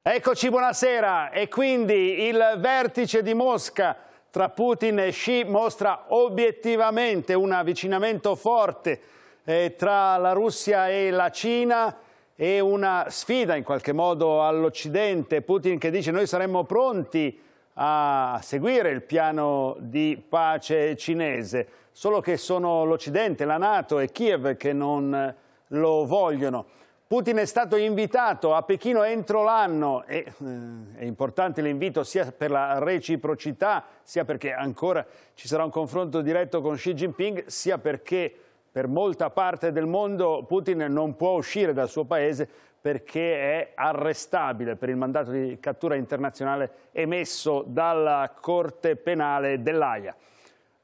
Eccoci, buonasera. E quindi il vertice di Mosca tra Putin e Xi mostra obiettivamente un avvicinamento forte eh, tra la Russia e la Cina e una sfida in qualche modo all'Occidente. Putin che dice noi saremmo pronti a seguire il piano di pace cinese, solo che sono l'Occidente, la Nato e Kiev che non lo vogliono. Putin è stato invitato a Pechino entro l'anno e eh, è importante l'invito sia per la reciprocità, sia perché ancora ci sarà un confronto diretto con Xi Jinping, sia perché per molta parte del mondo Putin non può uscire dal suo paese perché è arrestabile per il mandato di cattura internazionale emesso dalla Corte Penale dell'AIA.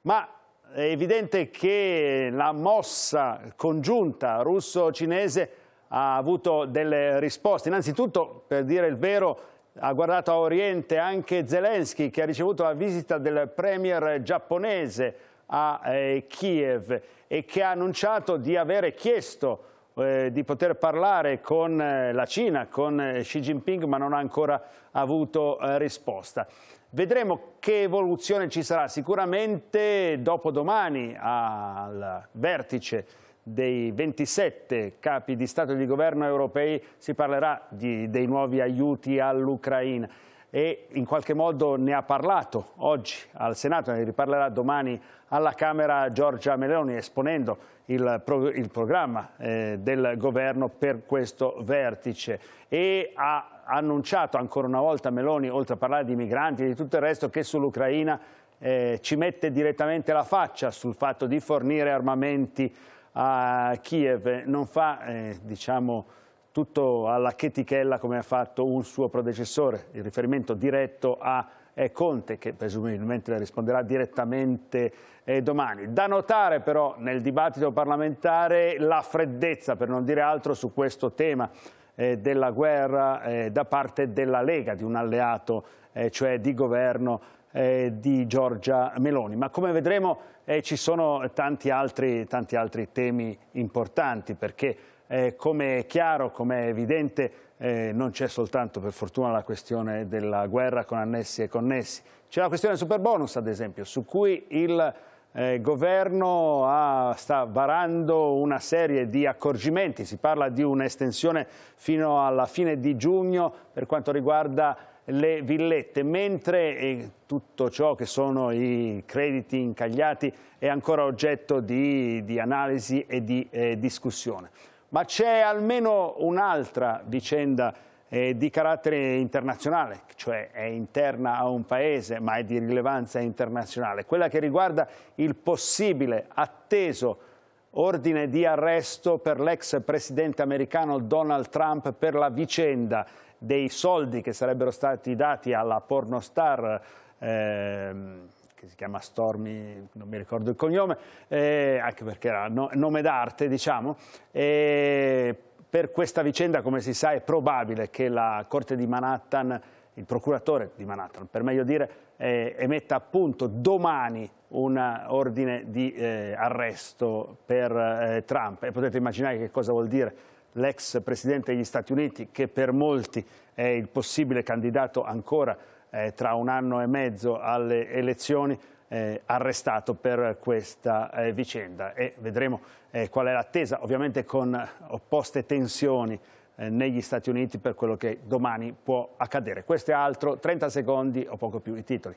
Ma è evidente che la mossa congiunta russo-cinese ha avuto delle risposte. Innanzitutto, per dire il vero, ha guardato a Oriente anche Zelensky che ha ricevuto la visita del premier giapponese a eh, Kiev e che ha annunciato di avere chiesto eh, di poter parlare con eh, la Cina, con eh, Xi Jinping, ma non ha ancora avuto eh, risposta. Vedremo che evoluzione ci sarà sicuramente dopo domani al vertice dei 27 capi di Stato e di Governo europei si parlerà di, dei nuovi aiuti all'Ucraina e in qualche modo ne ha parlato oggi al Senato, ne riparlerà domani alla Camera Giorgia Meloni esponendo il, pro, il programma eh, del governo per questo vertice e ha annunciato ancora una volta Meloni, oltre a parlare di migranti e di tutto il resto, che sull'Ucraina eh, ci mette direttamente la faccia sul fatto di fornire armamenti a Kiev non fa eh, diciamo, tutto alla chetichella come ha fatto un suo predecessore, il riferimento diretto a eh, Conte che presumibilmente le risponderà direttamente eh, domani. Da notare però nel dibattito parlamentare la freddezza, per non dire altro, su questo tema eh, della guerra eh, da parte della Lega, di un alleato eh, cioè di governo eh, di Giorgia Meloni. Ma come vedremo eh, ci sono tanti altri, tanti altri, temi importanti perché eh, come è chiaro, come è evidente, eh, non c'è soltanto per fortuna la questione della guerra con annessi e connessi. C'è la questione del superbonus ad esempio su cui il eh, governo ha, sta varando una serie di accorgimenti, si parla di un'estensione fino alla fine di giugno per quanto riguarda le villette, mentre eh, tutto ciò che sono i crediti incagliati è ancora oggetto di, di analisi e di eh, discussione. Ma c'è almeno un'altra vicenda eh, di carattere internazionale, cioè è interna a un paese ma è di rilevanza internazionale, quella che riguarda il possibile atteso ordine di arresto per l'ex presidente americano Donald Trump per la vicenda dei soldi che sarebbero stati dati alla pornostar ehm, che si chiama Stormy, non mi ricordo il cognome, eh, anche perché era no, nome d'arte, diciamo. Eh, per questa vicenda, come si sa, è probabile che la Corte di Manhattan, il procuratore di Manhattan, per meglio dire, eh, emetta appunto domani un ordine di eh, arresto per eh, Trump e potete immaginare che cosa vuol dire l'ex presidente degli Stati Uniti che per molti è il possibile candidato ancora eh, tra un anno e mezzo alle elezioni eh, arrestato per questa eh, vicenda e vedremo eh, qual è l'attesa, ovviamente con opposte tensioni eh, negli Stati Uniti per quello che domani può accadere. Questo è altro, 30 secondi o poco più i titoli.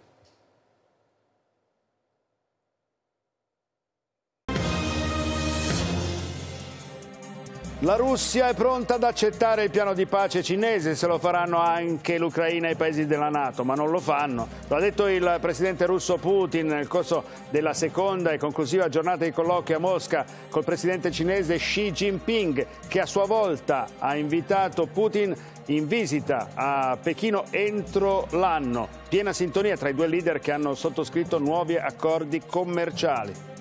La Russia è pronta ad accettare il piano di pace cinese, se lo faranno anche l'Ucraina e i paesi della Nato, ma non lo fanno. Lo ha detto il presidente russo Putin nel corso della seconda e conclusiva giornata di colloqui a Mosca col presidente cinese Xi Jinping, che a sua volta ha invitato Putin in visita a Pechino entro l'anno. Piena sintonia tra i due leader che hanno sottoscritto nuovi accordi commerciali.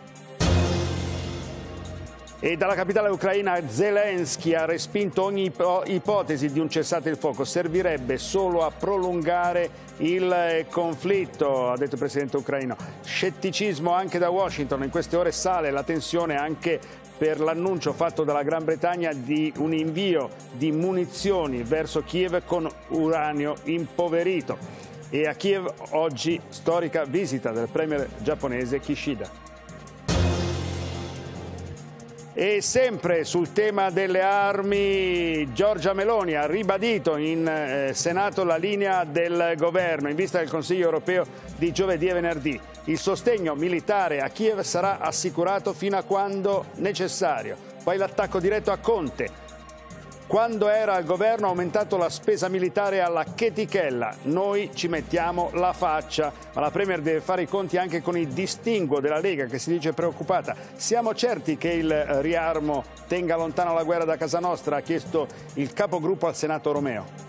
E dalla capitale ucraina Zelensky ha respinto ogni ipotesi di un cessate il fuoco, servirebbe solo a prolungare il eh, conflitto, ha detto il presidente ucraino. Scetticismo anche da Washington, in queste ore sale la tensione anche per l'annuncio fatto dalla Gran Bretagna di un invio di munizioni verso Kiev con uranio impoverito. E a Kiev oggi storica visita del premier giapponese Kishida. E sempre sul tema delle armi, Giorgia Meloni ha ribadito in eh, Senato la linea del governo in vista del Consiglio europeo di giovedì e venerdì. Il sostegno militare a Kiev sarà assicurato fino a quando necessario. Poi l'attacco diretto a Conte quando era al governo ha aumentato la spesa militare alla chetichella, noi ci mettiamo la faccia, ma la Premier deve fare i conti anche con il distinguo della Lega che si dice preoccupata. Siamo certi che il riarmo tenga lontana la guerra da casa nostra, ha chiesto il capogruppo al Senato Romeo.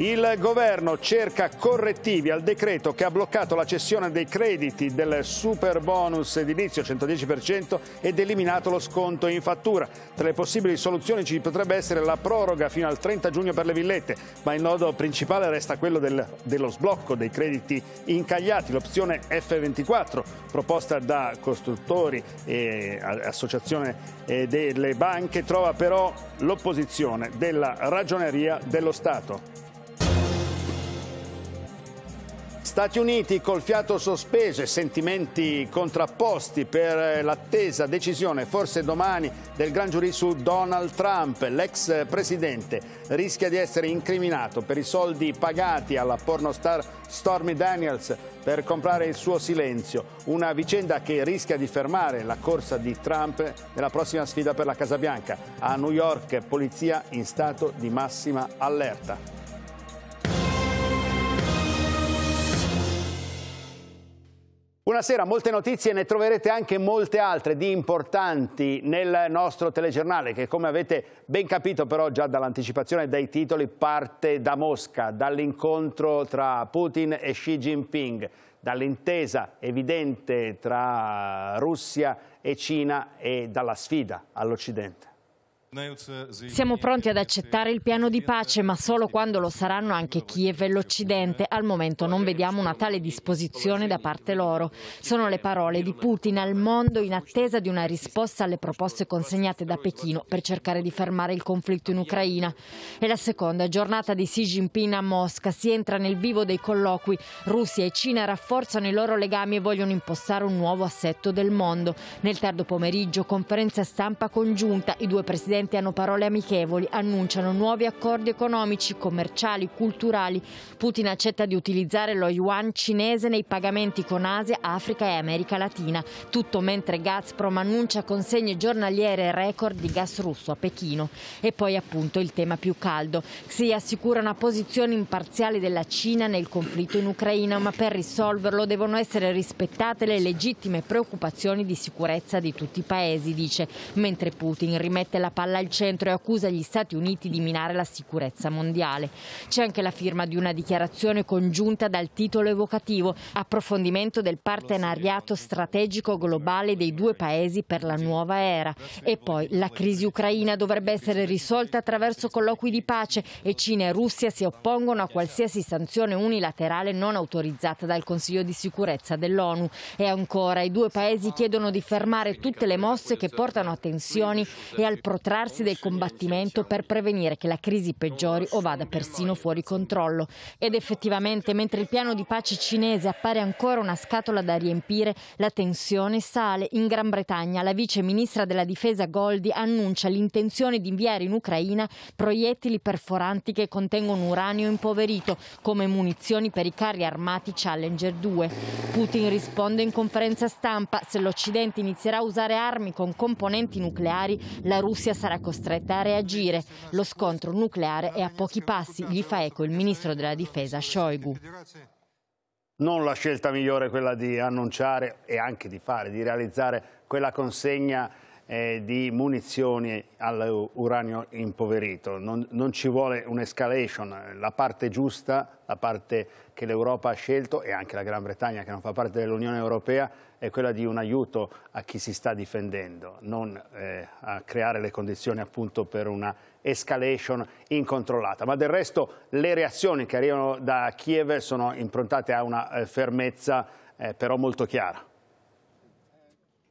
Il governo cerca correttivi al decreto che ha bloccato la cessione dei crediti del super bonus edilizio 110% ed eliminato lo sconto in fattura. Tra le possibili soluzioni ci potrebbe essere la proroga fino al 30 giugno per le villette, ma il nodo principale resta quello del, dello sblocco dei crediti incagliati, l'opzione F24 proposta da costruttori e associazione delle banche trova però l'opposizione della ragioneria dello Stato. Stati Uniti col fiato sospeso e sentimenti contrapposti per eh, l'attesa decisione, forse domani, del gran giurì su Donald Trump. L'ex presidente rischia di essere incriminato per i soldi pagati alla pornostar Stormy Daniels per comprare il suo silenzio. Una vicenda che rischia di fermare la corsa di Trump nella prossima sfida per la Casa Bianca. A New York, polizia in stato di massima allerta. Buonasera, molte notizie, ne troverete anche molte altre di importanti nel nostro telegiornale che come avete ben capito però già dall'anticipazione dai titoli parte da Mosca, dall'incontro tra Putin e Xi Jinping, dall'intesa evidente tra Russia e Cina e dalla sfida all'Occidente. Siamo pronti ad accettare il piano di pace, ma solo quando lo saranno anche Kiev e l'Occidente. Al momento non vediamo una tale disposizione da parte loro. Sono le parole di Putin al mondo in attesa di una risposta alle proposte consegnate da Pechino per cercare di fermare il conflitto in Ucraina. È la seconda giornata di Xi Jinping a Mosca. Si entra nel vivo dei colloqui. Russia e Cina rafforzano i loro legami e vogliono impostare un nuovo assetto del mondo. Nel tardo pomeriggio conferenza stampa congiunta. I due presidenti Presidenti hanno parole amichevoli, annunciano nuovi accordi economici, commerciali, culturali. Putin accetta di utilizzare lo yuan cinese nei pagamenti con Asia, Africa e America Latina. Tutto mentre Gazprom annuncia consegne giornaliere record di gas russo a Pechino. E poi appunto il tema più caldo. Si assicura una posizione imparziale della Cina nel conflitto in Ucraina, ma per risolverlo devono essere rispettate le legittime preoccupazioni di sicurezza di tutti i paesi, dice, mentre Putin rimette la palla spalla al centro e accusa gli Stati Uniti di minare la sicurezza mondiale. C'è anche la firma di una dichiarazione congiunta dal titolo evocativo Approfondimento del partenariato strategico globale dei due paesi per la nuova era. E poi la crisi ucraina dovrebbe essere risolta attraverso colloqui di pace e Cina e Russia si oppongono a qualsiasi sanzione unilaterale non autorizzata dal Consiglio di sicurezza dell'ONU. E ancora i due paesi chiedono di fermare tutte le mosse che portano a tensioni e al protratto ritirarsi del combattimento per prevenire che la crisi peggiori o vada persino fuori controllo. Ed effettivamente, mentre il piano di pace cinese appare ancora una scatola da riempire, la tensione sale. In Gran Bretagna la vice ministra della difesa Goldi annuncia l'intenzione di inviare in Ucraina proiettili perforanti che contengono uranio impoverito come munizioni per i carri armati Challenger 2. Putin risponde in conferenza stampa se l'Occidente inizierà a usare armi con componenti nucleari la Russia sarà sarà costretta a reagire. Lo scontro nucleare è a pochi passi, gli fa eco il ministro della difesa Shoigu. Non la scelta migliore è quella di annunciare e anche di fare, di realizzare quella consegna eh, di munizioni all'uranio impoverito. Non, non ci vuole un'escalation, la parte giusta, la parte che l'Europa ha scelto e anche la Gran Bretagna che non fa parte dell'Unione Europea è quella di un aiuto a chi si sta difendendo, non eh, a creare le condizioni appunto per una escalation incontrollata. Ma del resto le reazioni che arrivano da Kiev sono improntate a una eh, fermezza eh, però molto chiara.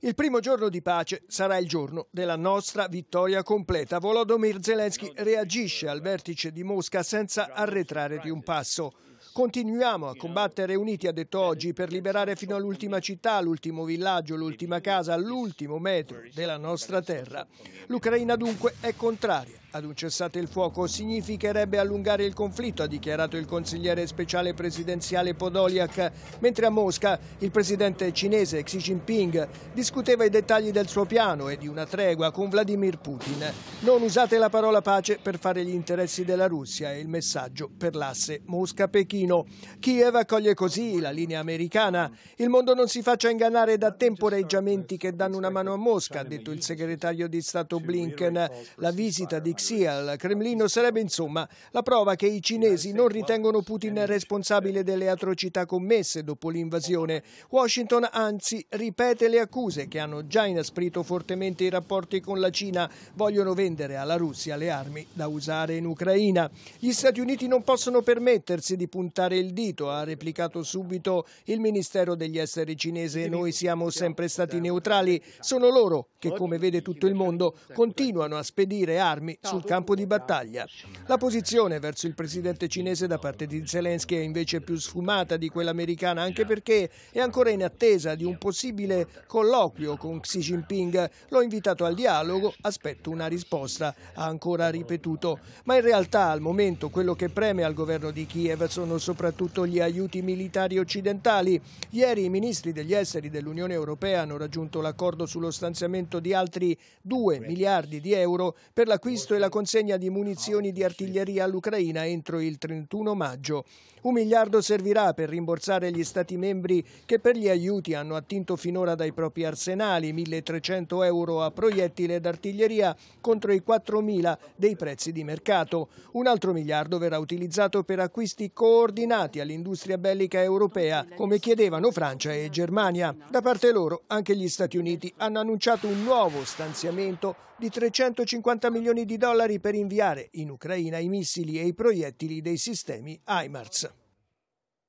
Il primo giorno di pace sarà il giorno della nostra vittoria completa. Volodymyr Zelensky reagisce al vertice di Mosca senza arretrare di un passo. Continuiamo a combattere uniti, ha detto oggi, per liberare fino all'ultima città, l'ultimo villaggio, l'ultima casa, l'ultimo metro della nostra terra. L'Ucraina dunque è contraria ad un cessate il fuoco significherebbe allungare il conflitto, ha dichiarato il consigliere speciale presidenziale Podoliak, mentre a Mosca il presidente cinese Xi Jinping discuteva i dettagli del suo piano e di una tregua con Vladimir Putin. Non usate la parola pace per fare gli interessi della Russia è il messaggio per l'asse Mosca-Pechino. Berlino. Kiev accoglie così la linea americana. Il mondo non si faccia ingannare da temporeggiamenti che danno una mano a Mosca, ha detto il segretario di Stato Blinken. La visita di Xi al Cremlino sarebbe insomma la prova che i cinesi non ritengono Putin responsabile delle atrocità commesse dopo l'invasione. Washington anzi ripete le accuse che hanno già inasprito fortemente i rapporti con la Cina, vogliono vendere alla Russia le armi da usare in Ucraina. Gli Stati Uniti non possono permettersi di puntare puntare il dito, ha replicato subito il Ministero degli Esteri cinese. Noi siamo sempre stati neutrali, sono loro che, come vede tutto il mondo, continuano a spedire armi sul campo di battaglia. La posizione verso il presidente cinese da parte di Zelensky è invece più sfumata di quella americana, anche perché è ancora in attesa di un possibile colloquio con Xi Jinping. L'ho invitato al dialogo, aspetto una risposta, ha ancora ripetuto. Ma in realtà al momento quello che preme al governo di Kiev sono soprattutto gli aiuti militari occidentali. Ieri i ministri degli esteri dell'Unione Europea hanno raggiunto l'accordo sullo stanziamento di altri 2 miliardi di euro per l'acquisto e la consegna di munizioni di artiglieria all'Ucraina entro il 31 maggio. Un miliardo servirà per rimborsare gli Stati membri che per gli aiuti hanno attinto finora dai propri arsenali 1.300 euro a proiettile d'artiglieria contro i 4.000 dei prezzi di mercato. Un altro miliardo verrà utilizzato per acquisti coordinati all'industria bellica europea, come chiedevano Francia e Germania. Da parte loro anche gli Stati Uniti hanno annunciato un nuovo stanziamento di 350 milioni di dollari per inviare in Ucraina i missili e i proiettili dei sistemi HIMARS.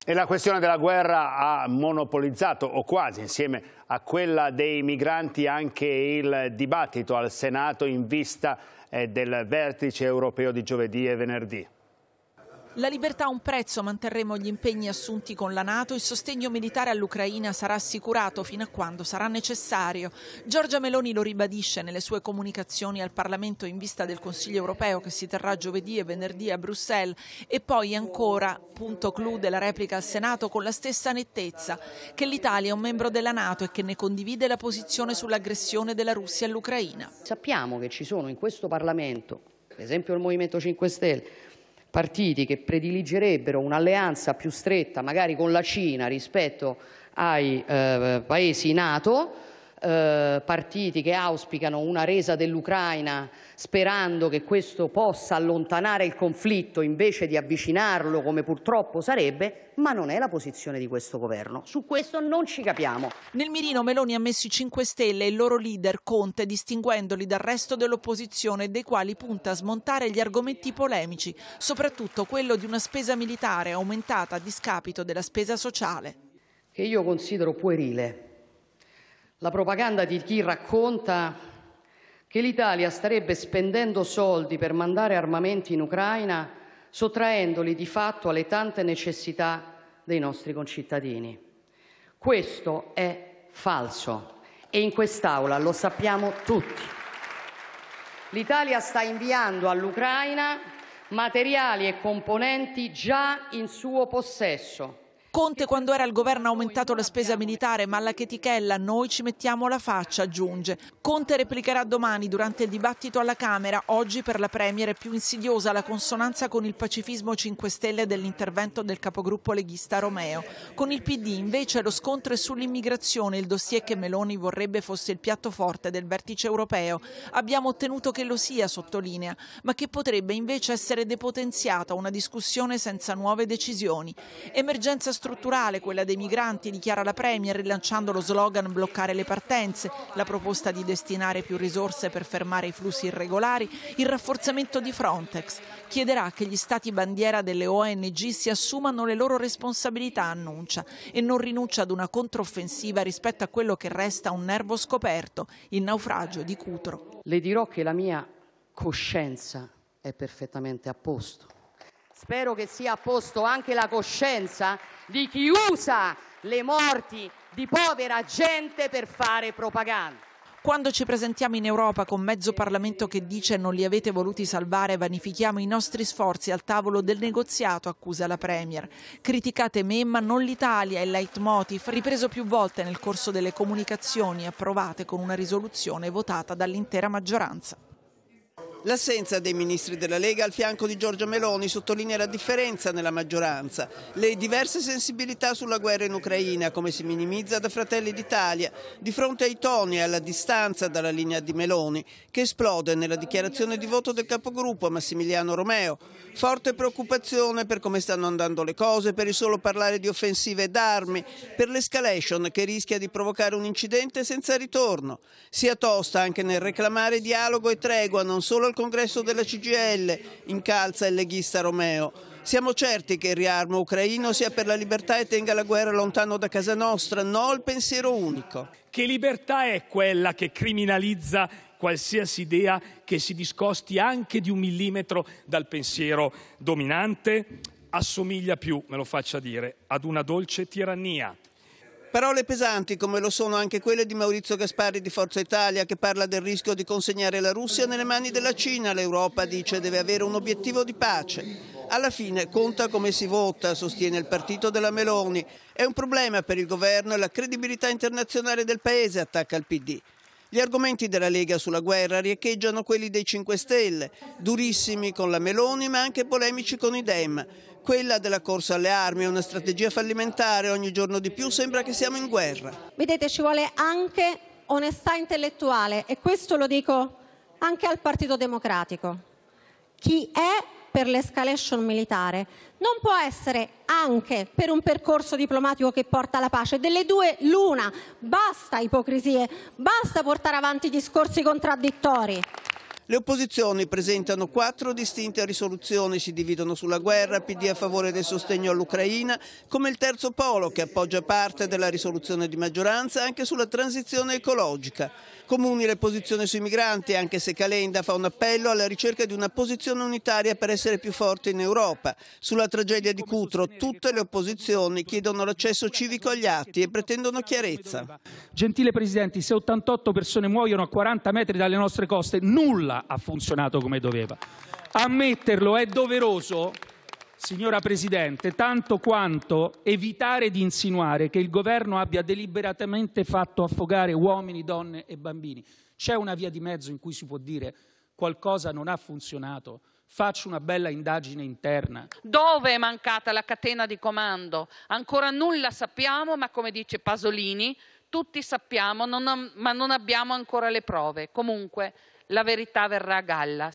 E la questione della guerra ha monopolizzato, o quasi, insieme a quella dei migranti, anche il dibattito al Senato in vista eh, del vertice europeo di giovedì e venerdì. La libertà ha un prezzo, manterremo gli impegni assunti con la Nato, il sostegno militare all'Ucraina sarà assicurato fino a quando sarà necessario. Giorgia Meloni lo ribadisce nelle sue comunicazioni al Parlamento in vista del Consiglio europeo che si terrà giovedì e venerdì a Bruxelles e poi ancora, punto clou della replica al Senato, con la stessa nettezza che l'Italia è un membro della Nato e che ne condivide la posizione sull'aggressione della Russia all'Ucraina. Sappiamo che ci sono in questo Parlamento, per esempio il Movimento 5 Stelle, partiti che prediligerebbero un'alleanza più stretta magari con la Cina rispetto ai eh, paesi Nato eh, partiti che auspicano una resa dell'Ucraina sperando che questo possa allontanare il conflitto invece di avvicinarlo come purtroppo sarebbe, ma non è la posizione di questo governo. Su questo non ci capiamo. Nel mirino Meloni ha messo i 5 Stelle e il loro leader Conte, distinguendoli dal resto dell'opposizione, dei quali punta a smontare gli argomenti polemici, soprattutto quello di una spesa militare aumentata a discapito della spesa sociale. Che io considero puerile la propaganda di chi racconta che l'Italia starebbe spendendo soldi per mandare armamenti in Ucraina, sottraendoli di fatto alle tante necessità dei nostri concittadini. Questo è falso e in quest'Aula lo sappiamo tutti. L'Italia sta inviando all'Ucraina materiali e componenti già in suo possesso Conte quando era al governo ha aumentato la spesa militare, ma alla chetichella noi ci mettiamo la faccia, aggiunge. Conte replicherà domani durante il dibattito alla Camera. Oggi per la Premier è più insidiosa la consonanza con il pacifismo 5 Stelle dell'intervento del capogruppo leghista Romeo. Con il PD invece lo scontro è sull'immigrazione, il dossier che Meloni vorrebbe fosse il piatto forte del vertice europeo. Abbiamo ottenuto che lo sia, sottolinea, ma che potrebbe invece essere depotenziata una discussione senza nuove decisioni. Emergenza strutturale quella dei migranti, dichiara la Premier, rilanciando lo slogan bloccare le partenze, la proposta di destinare più risorse per fermare i flussi irregolari, il rafforzamento di Frontex. Chiederà che gli stati bandiera delle ONG si assumano le loro responsabilità, annuncia, e non rinuncia ad una controffensiva rispetto a quello che resta un nervo scoperto, il naufragio di Cutro. Le dirò che la mia coscienza è perfettamente a posto Spero che sia a posto anche la coscienza di chi usa le morti di povera gente per fare propaganda. Quando ci presentiamo in Europa con mezzo Parlamento che dice non li avete voluti salvare, vanifichiamo i nostri sforzi al tavolo del negoziato, accusa la Premier. Criticate me, ma non l'Italia, è il leitmotiv, ripreso più volte nel corso delle comunicazioni approvate con una risoluzione votata dall'intera maggioranza. L'assenza dei ministri della Lega al fianco di Giorgia Meloni sottolinea la differenza nella maggioranza, le diverse sensibilità sulla guerra in Ucraina, come si minimizza da Fratelli d'Italia, di fronte ai toni e alla distanza dalla linea di Meloni, che esplode nella dichiarazione di voto del capogruppo Massimiliano Romeo. Forte preoccupazione per come stanno andando le cose, per il solo parlare di offensive ed armi, per l'escalation che rischia di provocare un incidente senza ritorno. Sia tosta anche nel reclamare dialogo e tregua non solo al congresso della CGL, incalza il leghista Romeo. Siamo certi che il riarmo ucraino sia per la libertà e tenga la guerra lontano da casa nostra, no al pensiero unico. Che libertà è quella che criminalizza qualsiasi idea che si discosti anche di un millimetro dal pensiero dominante? Assomiglia più, me lo faccia dire, ad una dolce tirannia. Parole pesanti come lo sono anche quelle di Maurizio Gasparri di Forza Italia che parla del rischio di consegnare la Russia nelle mani della Cina. L'Europa dice deve avere un obiettivo di pace. Alla fine conta come si vota, sostiene il partito della Meloni. È un problema per il governo e la credibilità internazionale del paese, attacca il PD. Gli argomenti della Lega sulla guerra riecheggiano quelli dei 5 Stelle, durissimi con la Meloni ma anche polemici con i Dem. Quella della corsa alle armi è una strategia fallimentare, ogni giorno di più sembra che siamo in guerra. Vedete, ci vuole anche onestà intellettuale e questo lo dico anche al Partito Democratico. Chi è per l'escalation militare non può essere anche per un percorso diplomatico che porta alla pace. Delle due l'una. Basta ipocrisie, basta portare avanti discorsi contraddittori. Le opposizioni presentano quattro distinte risoluzioni, si dividono sulla guerra, PD a favore del sostegno all'Ucraina, come il terzo polo che appoggia parte della risoluzione di maggioranza anche sulla transizione ecologica. Comuni le posizioni sui migranti, anche se Calenda fa un appello alla ricerca di una posizione unitaria per essere più forte in Europa. Sulla tragedia di Cutro tutte le opposizioni chiedono l'accesso civico agli atti e pretendono chiarezza. Gentile Presidente, se 88 persone muoiono a 40 metri dalle nostre coste, nulla ha funzionato come doveva. Ammetterlo è doveroso, signora Presidente, tanto quanto evitare di insinuare che il governo abbia deliberatamente fatto affogare uomini, donne e bambini. C'è una via di mezzo in cui si può dire qualcosa non ha funzionato, faccio una bella indagine interna. Dove è mancata la catena di comando? Ancora nulla sappiamo, ma come dice Pasolini, tutti sappiamo, non, ma non abbiamo ancora le prove. Comunque la verità verrà a galla.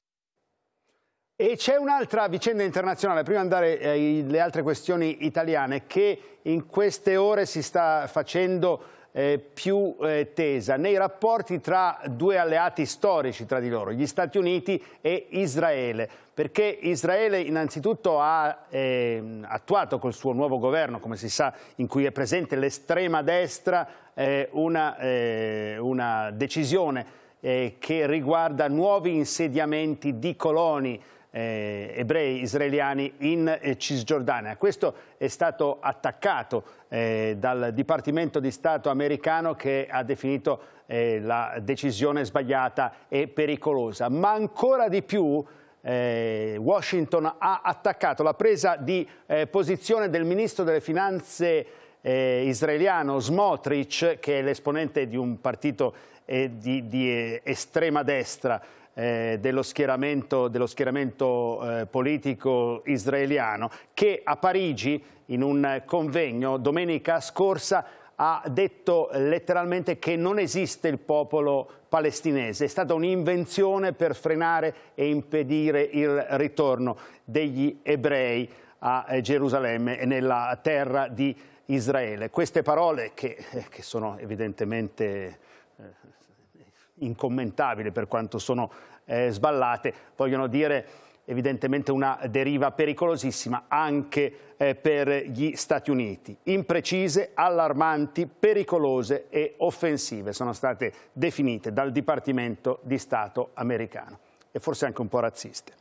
E c'è un'altra vicenda internazionale, prima di andare alle eh, altre questioni italiane, che in queste ore si sta facendo eh, più eh, tesa nei rapporti tra due alleati storici tra di loro, gli Stati Uniti e Israele, perché Israele innanzitutto ha eh, attuato col suo nuovo governo, come si sa, in cui è presente l'estrema destra, eh, una, eh, una decisione eh, che riguarda nuovi insediamenti di coloni eh, ebrei israeliani in eh, Cisgiordania. Questo è stato attaccato eh, dal Dipartimento di Stato americano che ha definito eh, la decisione sbagliata e pericolosa, ma ancora di più eh, Washington ha attaccato la presa di posizione del ministro delle finanze eh, israeliano Smotrich, che è l'esponente di un partito eh, di, di, eh, estrema destra eh, dello schieramento, dello schieramento eh, politico israeliano, che a Parigi, in un convegno domenica scorsa, ha detto letteralmente che non esiste il popolo palestinese, è stata un'invenzione per frenare e impedire il ritorno degli ebrei a eh, Gerusalemme e nella terra di Israele. Israele. Queste parole che, eh, che sono evidentemente eh, incommentabili per quanto sono eh, sballate, vogliono dire evidentemente una deriva pericolosissima anche eh, per gli Stati Uniti. Imprecise, allarmanti, pericolose e offensive sono state definite dal Dipartimento di Stato americano e forse anche un po' razziste.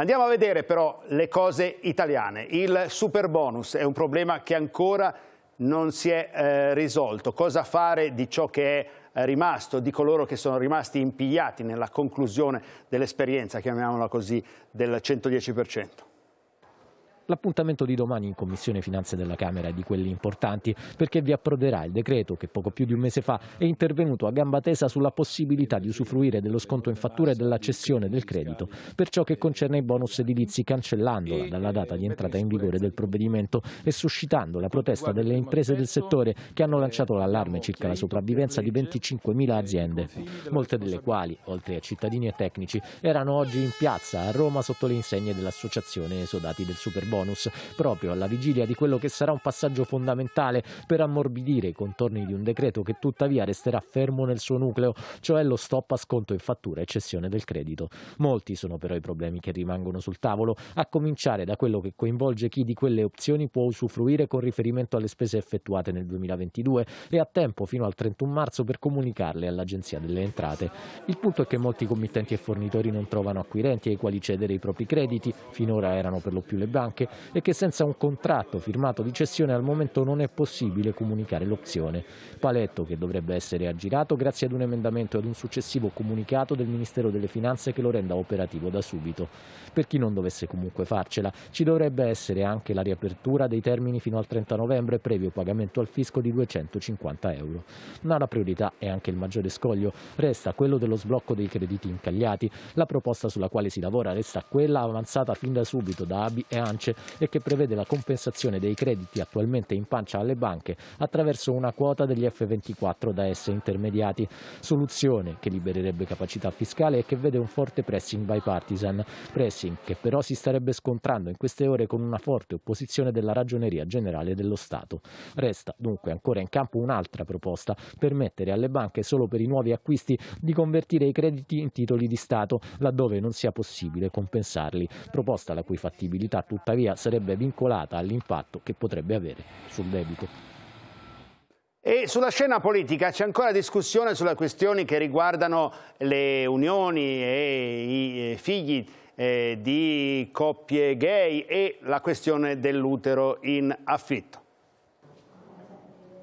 Andiamo a vedere però le cose italiane. Il super bonus è un problema che ancora non si è eh, risolto. Cosa fare di ciò che è eh, rimasto, di coloro che sono rimasti impigliati nella conclusione dell'esperienza, chiamiamola così, del 110%? l'appuntamento di domani in Commissione Finanze della Camera è di quelli importanti perché vi approderà il decreto che poco più di un mese fa è intervenuto a gamba tesa sulla possibilità di usufruire dello sconto in fattura e della cessione del credito per ciò che concerne i bonus edilizi cancellandola dalla data di entrata in vigore del provvedimento e suscitando la protesta delle imprese del settore che hanno lanciato l'allarme circa la sopravvivenza di 25.000 aziende, molte delle quali, oltre a cittadini e tecnici, erano oggi in piazza a Roma sotto le insegne dell'associazione Esodati del Superbowl bonus, proprio alla vigilia di quello che sarà un passaggio fondamentale per ammorbidire i contorni di un decreto che tuttavia resterà fermo nel suo nucleo, cioè lo stop a sconto in fattura e cessione del credito. Molti sono però i problemi che rimangono sul tavolo, a cominciare da quello che coinvolge chi di quelle opzioni può usufruire con riferimento alle spese effettuate nel 2022 e ha tempo fino al 31 marzo per comunicarle all'Agenzia delle Entrate. Il punto è che molti committenti e fornitori non trovano acquirenti ai quali cedere i propri crediti, finora erano per lo più le banche, e che senza un contratto firmato di cessione al momento non è possibile comunicare l'opzione. Paletto che dovrebbe essere aggirato grazie ad un emendamento e ad un successivo comunicato del Ministero delle Finanze che lo renda operativo da subito. Per chi non dovesse comunque farcela, ci dovrebbe essere anche la riapertura dei termini fino al 30 novembre previo pagamento al fisco di 250 euro. Ma la priorità e anche il maggiore scoglio resta quello dello sblocco dei crediti incagliati. La proposta sulla quale si lavora resta quella avanzata fin da subito da ABI e ANCE e che prevede la compensazione dei crediti attualmente in pancia alle banche attraverso una quota degli F24 da esse intermediati, soluzione che libererebbe capacità fiscale e che vede un forte pressing bipartisan, pressing che però si starebbe scontrando in queste ore con una forte opposizione della ragioneria generale dello Stato. Resta dunque ancora in campo un'altra proposta, permettere alle banche solo per i nuovi acquisti di convertire i crediti in titoli di Stato, laddove non sia possibile compensarli, proposta la cui fattibilità tuttavia teoria sarebbe vincolata all'impatto che potrebbe avere sul debito. E sulla scena politica c'è ancora discussione sulle questioni che riguardano le unioni e i eh, figli eh, di coppie gay e la questione dell'utero in affitto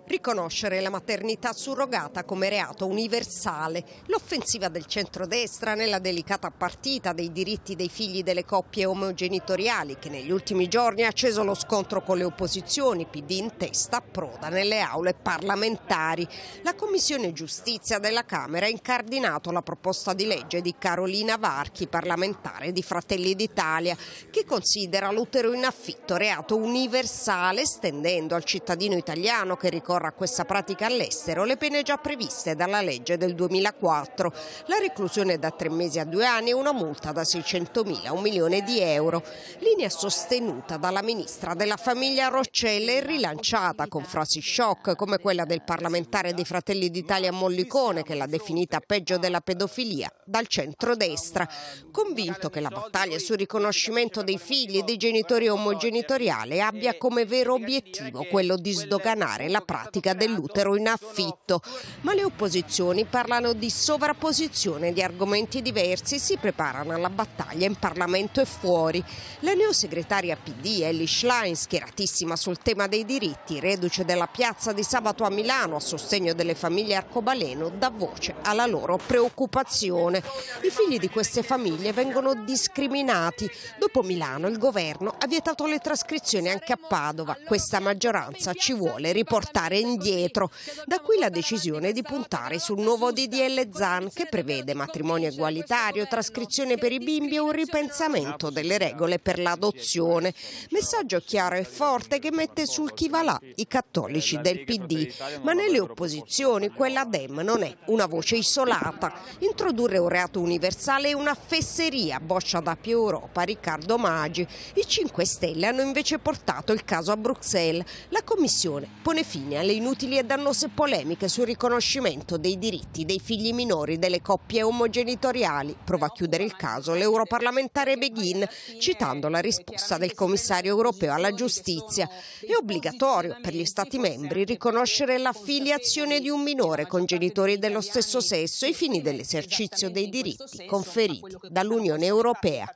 riconoscere la maternità surrogata come reato universale. L'offensiva del centrodestra nella delicata partita dei diritti dei figli delle coppie omogenitoriali che negli ultimi giorni ha acceso lo scontro con le opposizioni, PD in testa, approda nelle aule parlamentari. La Commissione Giustizia della Camera ha incardinato la proposta di legge di Carolina Varchi, parlamentare di Fratelli d'Italia, che considera l'utero in affitto reato universale, estendendo al cittadino italiano che ricorda ricorra a questa pratica all'estero le pene già previste dalla legge del 2004, la reclusione da tre mesi a due anni e una multa da 600 mila a un milione di euro. Linea sostenuta dalla ministra della famiglia Roccelle e rilanciata con frasi shock come quella del parlamentare dei Fratelli d'Italia Mollicone che l'ha definita peggio della pedofilia dal centro-destra. convinto che la battaglia sul riconoscimento dei figli e dei genitori omogenitoriali abbia come vero obiettivo quello di sdoganare la pratica pratica dell'utero in affitto. Ma le opposizioni parlano di sovrapposizione di argomenti diversi e si preparano alla battaglia in Parlamento e fuori. La neosegretaria PD Ellie Schlein, schieratissima sul tema dei diritti, reduce della piazza di sabato a Milano a sostegno delle famiglie arcobaleno, dà voce alla loro preoccupazione. I figli di queste famiglie vengono discriminati. Dopo Milano il governo ha vietato le trascrizioni anche a Padova. Questa maggioranza ci vuole riportare tornare indietro. Da qui la decisione di puntare sul nuovo DDL ZAN che prevede matrimonio egualitario, trascrizione per i bimbi e un ripensamento delle regole per l'adozione. Messaggio chiaro e forte che mette sul chi va là i cattolici del PD. Ma nelle opposizioni quella Dem non è una voce isolata. Introdurre un reato universale è una fesseria, boccia da più Europa Riccardo Maggi. I 5 Stelle hanno invece portato il caso a Bruxelles. La Commissione pone fine al le inutili e dannose polemiche sul riconoscimento dei diritti dei figli minori delle coppie omogenitoriali. Prova a chiudere il caso l'europarlamentare Beghin citando la risposta del commissario europeo alla giustizia. È obbligatorio per gli Stati membri riconoscere la filiazione di un minore con genitori dello stesso sesso ai fini dell'esercizio dei diritti conferiti dall'Unione Europea.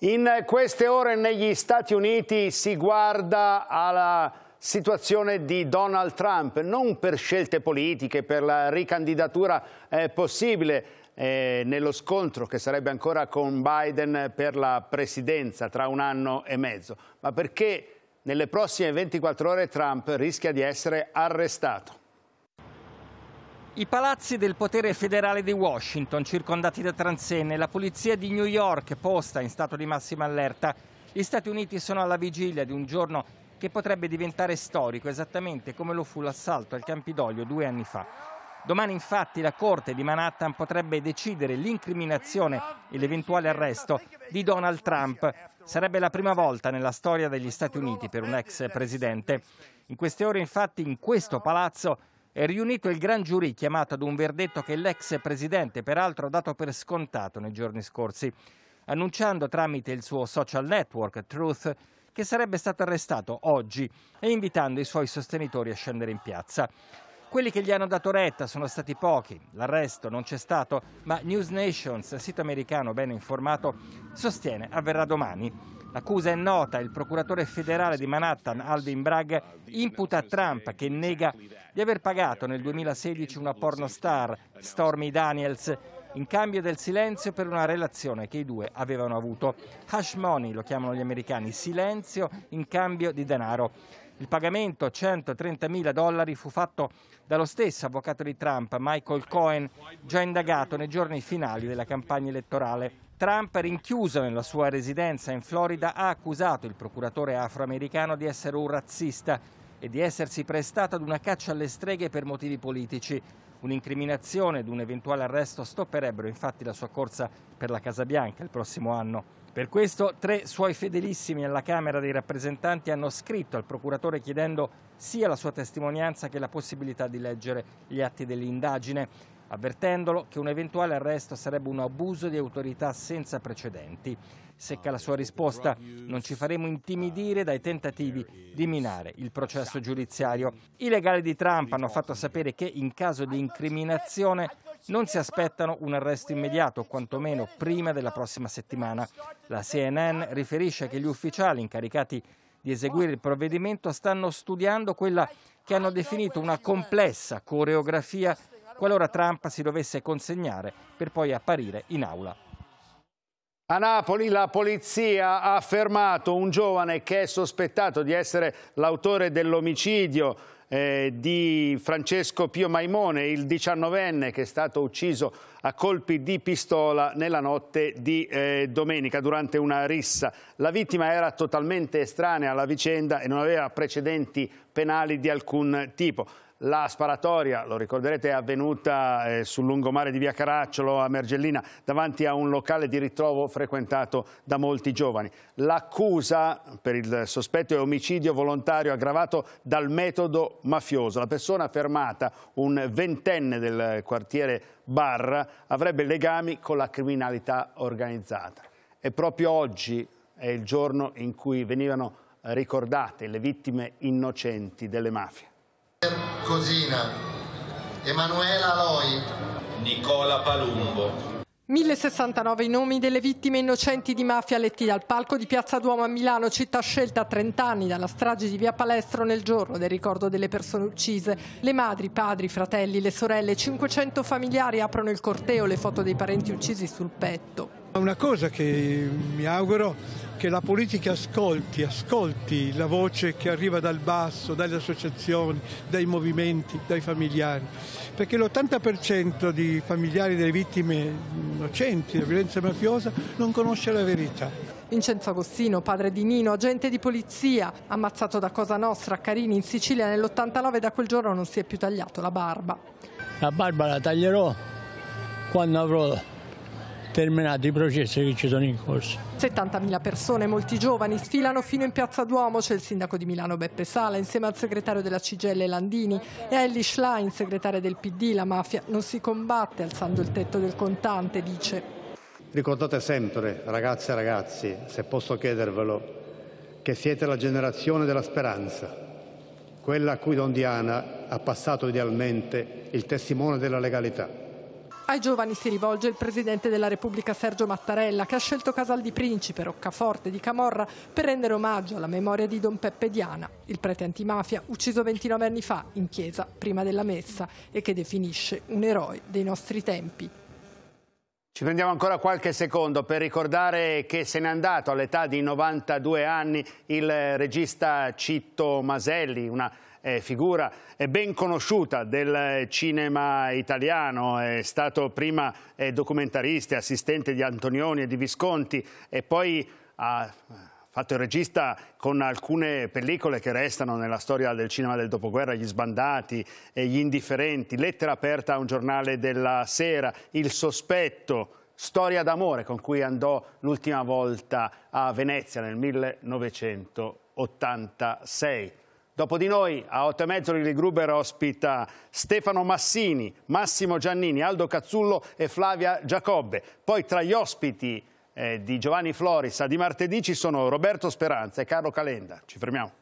In queste ore negli Stati Uniti si guarda alla situazione di Donald Trump, non per scelte politiche, per la ricandidatura eh, possibile eh, nello scontro che sarebbe ancora con Biden per la presidenza tra un anno e mezzo, ma perché nelle prossime 24 ore Trump rischia di essere arrestato. I palazzi del potere federale di Washington, circondati da transenne, la polizia di New York posta in stato di massima allerta. Gli Stati Uniti sono alla vigilia di un giorno che potrebbe diventare storico esattamente come lo fu l'assalto al Campidoglio due anni fa. Domani infatti la Corte di Manhattan potrebbe decidere l'incriminazione e l'eventuale arresto di Donald Trump. Sarebbe la prima volta nella storia degli Stati Uniti per un ex presidente. In queste ore infatti in questo palazzo è riunito il gran giurì chiamato ad un verdetto che l'ex presidente peraltro ha dato per scontato nei giorni scorsi, annunciando tramite il suo social network Truth che sarebbe stato arrestato oggi e invitando i suoi sostenitori a scendere in piazza. Quelli che gli hanno dato retta sono stati pochi, l'arresto non c'è stato, ma News Nations, sito americano ben informato, sostiene avverrà domani. L'accusa è nota, il procuratore federale di Manhattan, Alvin Bragg, imputa Trump che nega di aver pagato nel 2016 una pornostar, Stormy Daniels, in cambio del silenzio per una relazione che i due avevano avuto. Hush money, lo chiamano gli americani, silenzio in cambio di denaro. Il pagamento, 130.000 dollari, fu fatto dallo stesso avvocato di Trump, Michael Cohen, già indagato nei giorni finali della campagna elettorale. Trump, rinchiuso nella sua residenza in Florida, ha accusato il procuratore afroamericano di essere un razzista e di essersi prestato ad una caccia alle streghe per motivi politici. Un'incriminazione ed un eventuale arresto stopperebbero infatti la sua corsa per la Casa Bianca il prossimo anno. Per questo tre suoi fedelissimi alla Camera dei rappresentanti hanno scritto al procuratore chiedendo sia la sua testimonianza che la possibilità di leggere gli atti dell'indagine, avvertendolo che un eventuale arresto sarebbe un abuso di autorità senza precedenti secca la sua risposta. Non ci faremo intimidire dai tentativi di minare il processo giudiziario. I legali di Trump hanno fatto sapere che in caso di incriminazione non si aspettano un arresto immediato, quantomeno prima della prossima settimana. La CNN riferisce che gli ufficiali incaricati di eseguire il provvedimento stanno studiando quella che hanno definito una complessa coreografia qualora Trump si dovesse consegnare per poi apparire in aula. A Napoli la polizia ha fermato un giovane che è sospettato di essere l'autore dell'omicidio eh, di Francesco Pio Maimone, il diciannovenne che è stato ucciso a colpi di pistola nella notte di eh, domenica durante una rissa. La vittima era totalmente estranea alla vicenda e non aveva precedenti penali di alcun tipo. La sparatoria, lo ricorderete, è avvenuta eh, sul lungomare di Via Caracciolo a Mergellina davanti a un locale di ritrovo frequentato da molti giovani. L'accusa per il sospetto è omicidio volontario aggravato dal metodo mafioso. La persona fermata, un ventenne del quartiere Barra, avrebbe legami con la criminalità organizzata. E proprio oggi è il giorno in cui venivano ricordate le vittime innocenti delle mafie. Cosina, Emanuela Loi, Nicola Palumbo. 1069 i nomi delle vittime innocenti di mafia letti dal palco di Piazza Duomo a Milano, città scelta a 30 anni dalla strage di Via Palestro nel giorno del ricordo delle persone uccise. Le madri, padri, fratelli, le sorelle, 500 familiari aprono il corteo, le foto dei parenti uccisi sul petto. Una cosa che mi auguro che la politica ascolti, ascolti la voce che arriva dal basso, dalle associazioni, dai movimenti, dai familiari, perché l'80% di familiari delle vittime innocenti della violenza mafiosa non conosce la verità. Vincenzo Agostino, padre di Nino, agente di polizia, ammazzato da Cosa Nostra a Carini in Sicilia nell'89, da quel giorno non si è più tagliato la barba. La barba la taglierò quando avrò terminato i processi che ci sono in corso. 70.000 persone, molti giovani, sfilano fino in Piazza Duomo. C'è il sindaco di Milano Beppe Sala insieme al segretario della Cigelle Landini e a Ellie Schlein, segretario del PD. La mafia non si combatte alzando il tetto del contante, dice. Ricordate sempre, ragazze e ragazzi, se posso chiedervelo, che siete la generazione della speranza, quella a cui Don Diana ha passato idealmente il testimone della legalità. Ai giovani si rivolge il Presidente della Repubblica Sergio Mattarella che ha scelto Casal di Principe, Roccaforte di Camorra per rendere omaggio alla memoria di Don Peppe Diana, il prete antimafia ucciso 29 anni fa in chiesa prima della messa e che definisce un eroe dei nostri tempi. Ci prendiamo ancora qualche secondo per ricordare che se n'è andato all'età di 92 anni il regista Citto Maselli, una eh, figura eh, ben conosciuta del eh, cinema italiano, è stato prima eh, documentarista, assistente di Antonioni e di Visconti e poi ha eh, fatto il regista con alcune pellicole che restano nella storia del cinema del dopoguerra, Gli sbandati, Gli indifferenti, Lettera aperta a un giornale della sera, Il sospetto, Storia d'amore con cui andò l'ultima volta a Venezia nel 1986. Dopo di noi a 8 e mezzo il Gruber ospita Stefano Massini, Massimo Giannini, Aldo Cazzullo e Flavia Giacobbe. Poi tra gli ospiti eh, di Giovanni Floris di martedì ci sono Roberto Speranza e Carlo Calenda. Ci fermiamo.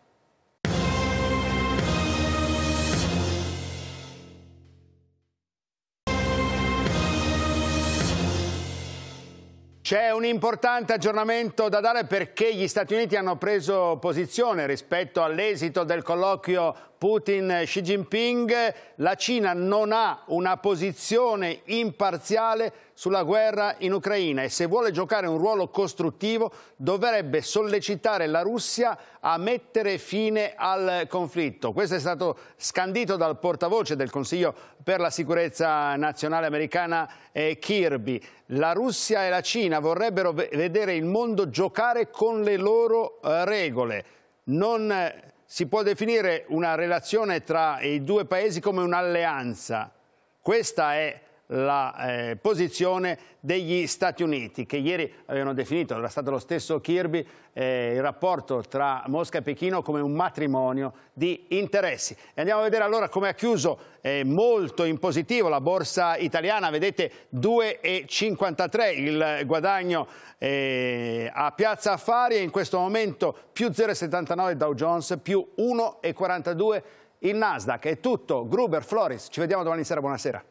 C'è un importante aggiornamento da dare perché gli Stati Uniti hanno preso posizione rispetto all'esito del colloquio Putin-Xi Jinping. La Cina non ha una posizione imparziale sulla guerra in Ucraina e se vuole giocare un ruolo costruttivo dovrebbe sollecitare la Russia a mettere fine al conflitto. Questo è stato scandito dal portavoce del Consiglio per la sicurezza nazionale americana eh, Kirby. La Russia e la Cina vorrebbero vedere il mondo giocare con le loro eh, regole. Non eh, si può definire una relazione tra i due paesi come un'alleanza. Questa è la eh, posizione degli Stati Uniti, che ieri avevano definito, era stato lo stesso Kirby, eh, il rapporto tra Mosca e Pechino come un matrimonio di interessi. E andiamo a vedere allora come ha chiuso eh, molto in positivo la borsa italiana, vedete 2,53 il guadagno eh, a Piazza Affari e in questo momento più 0,79 Dow Jones, più 1,42 il Nasdaq. È tutto, Gruber, Floris, ci vediamo domani sera, buonasera.